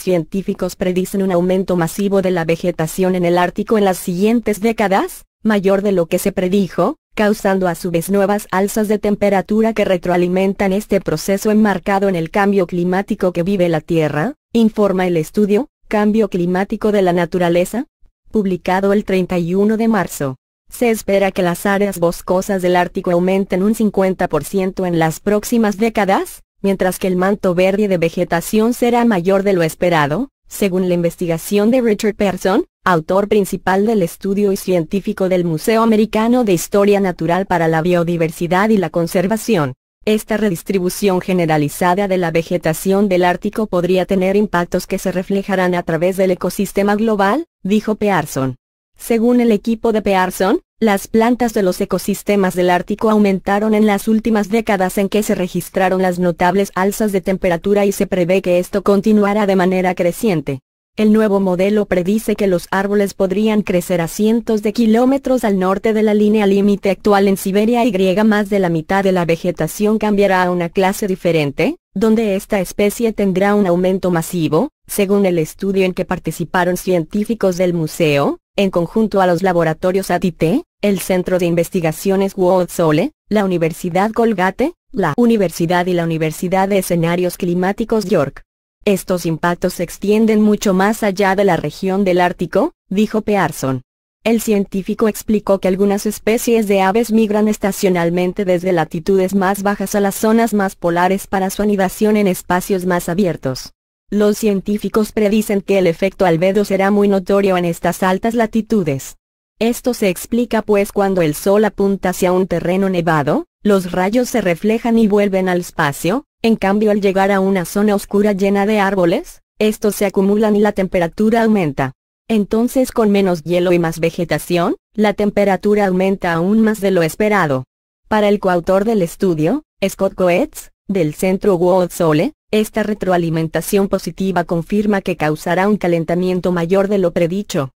Científicos predicen un aumento masivo de la vegetación en el Ártico en las siguientes décadas, mayor de lo que se predijo, causando a su vez nuevas alzas de temperatura que retroalimentan este proceso enmarcado en el cambio climático que vive la Tierra, informa el estudio, Cambio Climático de la Naturaleza, publicado el 31 de marzo. Se espera que las áreas boscosas del Ártico aumenten un 50% en las próximas décadas, mientras que el manto verde de vegetación será mayor de lo esperado, según la investigación de Richard Pearson, autor principal del estudio y científico del Museo Americano de Historia Natural para la Biodiversidad y la Conservación. Esta redistribución generalizada de la vegetación del Ártico podría tener impactos que se reflejarán a través del ecosistema global, dijo Pearson. Según el equipo de Pearson, las plantas de los ecosistemas del Ártico aumentaron en las últimas décadas en que se registraron las notables alzas de temperatura y se prevé que esto continuará de manera creciente. El nuevo modelo predice que los árboles podrían crecer a cientos de kilómetros al norte de la línea límite actual en Siberia y más de la mitad de la vegetación cambiará a una clase diferente, donde esta especie tendrá un aumento masivo, según el estudio en que participaron científicos del museo, en conjunto a los laboratorios ATT, el Centro de Investigaciones Sole, la Universidad Colgate, la Universidad y la Universidad de Escenarios Climáticos York. Estos impactos se extienden mucho más allá de la región del Ártico, dijo Pearson. El científico explicó que algunas especies de aves migran estacionalmente desde latitudes más bajas a las zonas más polares para su anidación en espacios más abiertos. Los científicos predicen que el efecto albedo será muy notorio en estas altas latitudes. Esto se explica pues cuando el sol apunta hacia un terreno nevado, los rayos se reflejan y vuelven al espacio, en cambio al llegar a una zona oscura llena de árboles, estos se acumulan y la temperatura aumenta. Entonces con menos hielo y más vegetación, la temperatura aumenta aún más de lo esperado. Para el coautor del estudio, Scott Goetz, del Centro Wood Sole, esta retroalimentación positiva confirma que causará un calentamiento mayor de lo predicho.